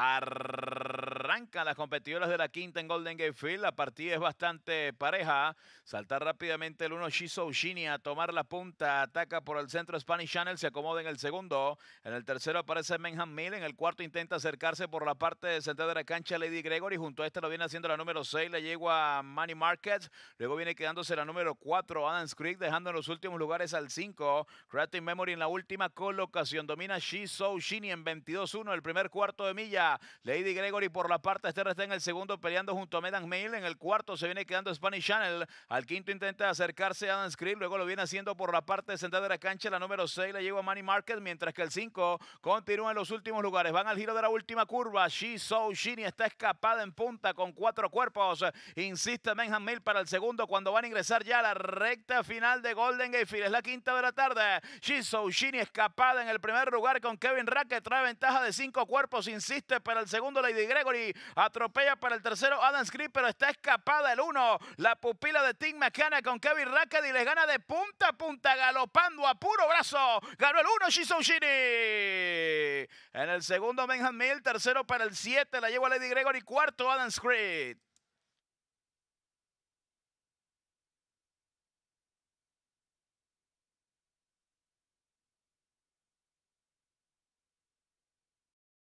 Arr- Arrancan las competidoras de la quinta en Golden Gate Field. La partida es bastante pareja. Saltar rápidamente el 1 Shiso Shini a tomar la punta. Ataca por el centro Spanish Channel. Se acomoda en el segundo. En el tercero aparece Menham Mill. En el cuarto intenta acercarse por la parte central de la cancha Lady Gregory. Junto a este lo viene haciendo la número 6. Le llegó a Money Market. Luego viene quedándose la número 4 Adams Creek. Dejando en los últimos lugares al 5. Creative Memory en la última colocación. Domina Shiso Shini en 22-1. El primer cuarto de milla. Lady Gregory por la parte, este está en el segundo peleando junto a Medan Mail. En el cuarto se viene quedando Spanish Channel. Al quinto intenta acercarse a Adam Skrill. Luego lo viene haciendo por la parte central de la cancha. La número 6 le lleva a Manny Market. Mientras que el 5 continúa en los últimos lugares. Van al giro de la última curva. She's So Shini está escapada en punta con cuatro cuerpos. Insiste Menhan Mail para el segundo cuando van a ingresar ya a la recta final de Golden Gayfield. Es la quinta de la tarde. She So Shini escapada en el primer lugar con Kevin Rack trae ventaja de cinco cuerpos. Insiste para el segundo Lady Gregory. Atropella para el tercero Adam Script, pero está escapada el uno. La pupila de Tim McKenna con Kevin y les gana de punta a punta, galopando a puro brazo. Ganó el uno Shizushini. En el segundo Benjamin tercero para el 7, la lleva Lady Gregory, cuarto Adam Screed.